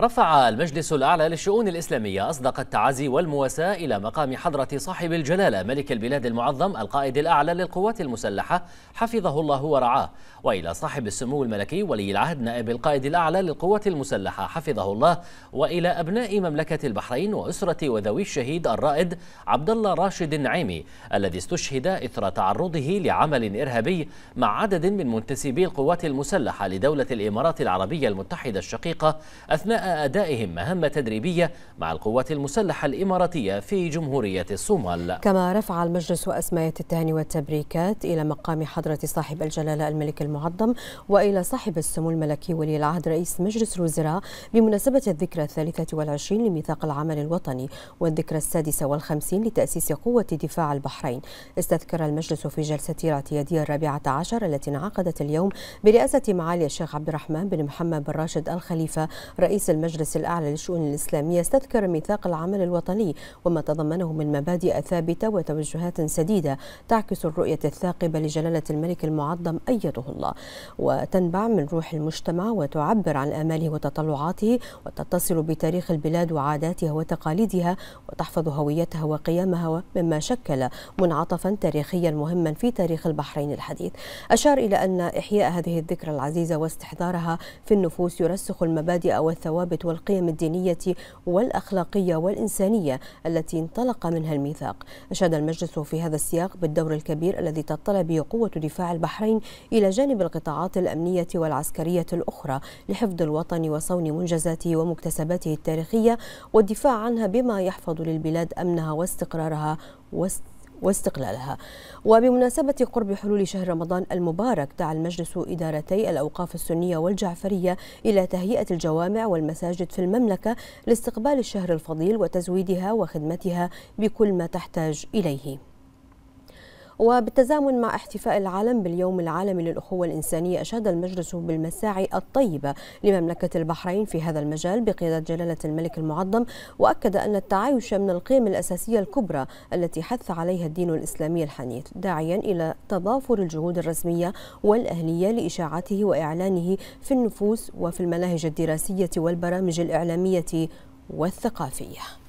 رفع المجلس الأعلى للشؤون الإسلامية أصدق التعازي والمواساة إلى مقام حضرة صاحب الجلالة ملك البلاد المعظم القائد الأعلى للقوات المسلحة حفظه الله ورعاه وإلى صاحب السمو الملكي ولي العهد نائب القائد الأعلى للقوات المسلحة حفظه الله وإلى أبناء مملكة البحرين وأسرة وذوي الشهيد الرائد عبد الله راشد النعيمي الذي استشهد إثر تعرضه لعمل إرهابي مع عدد من منتسبي القوات المسلحة لدولة الإمارات العربية المتحدة الشقيقة أثناء أدائهم مهمة تدريبية مع القوات المسلحة الإماراتية في جمهورية الصومال كما رفع المجلس أسمية التهاني والتبريكات إلى مقام حضرة صاحب الجلالة الملك المعظم وإلى صاحب السمو الملكي ولي العهد رئيس مجلس الوزراء بمناسبة الذكرى الثالثة والعشرين لميثاق العمل الوطني والذكرى السادسة والخمسين لتأسيس قوة دفاع البحرين استذكر المجلس في جلسته الاعتيادية الرابعة عشر التي انعقدت اليوم برئاسة معالي الشيخ عبد الرحمن بن محمد بن راشد الخليفة رئيس المجلس الأعلى للشؤون الإسلامية استذكر ميثاق العمل الوطني وما تضمنه من مبادئ ثابتة وتوجهات سديدة تعكس الرؤية الثاقبة لجلالة الملك المعظم أيده الله وتنبع من روح المجتمع وتعبر عن آماله وتطلعاته وتتصل بتاريخ البلاد وعاداتها وتقاليدها وتحفظ هويتها وقيمها مما شكل منعطفا تاريخيا مهما في تاريخ البحرين الحديث أشار إلى أن إحياء هذه الذكرى العزيزة واستحضارها في النفوس يرسخ المبادئ والثواب الثوابت والقيم الدينية والأخلاقية والإنسانية التي انطلق منها الميثاق أشاد المجلس في هذا السياق بالدور الكبير الذي تطلع به قوة دفاع البحرين إلى جانب القطاعات الأمنية والعسكرية الأخرى لحفظ الوطن وصون منجزاته ومكتسباته التاريخية والدفاع عنها بما يحفظ للبلاد أمنها واستقرارها واستقرارها واستقلالها وبمناسبة قرب حلول شهر رمضان المبارك دعا المجلس إدارتي الأوقاف السنية والجعفرية إلى تهيئة الجوامع والمساجد في المملكة لاستقبال الشهر الفضيل وتزويدها وخدمتها بكل ما تحتاج إليه وبالتزامن مع احتفاء العالم باليوم العالمي للأخوة الإنسانية أشاد المجلس بالمساعي الطيبة لمملكة البحرين في هذا المجال بقيادة جلالة الملك المعظم وأكد أن التعايش من القيم الأساسية الكبرى التي حث عليها الدين الإسلامي الحنيف داعيا إلى تضافر الجهود الرسمية والأهلية لإشاعته وإعلانه في النفوس وفي المناهج الدراسية والبرامج الإعلامية والثقافية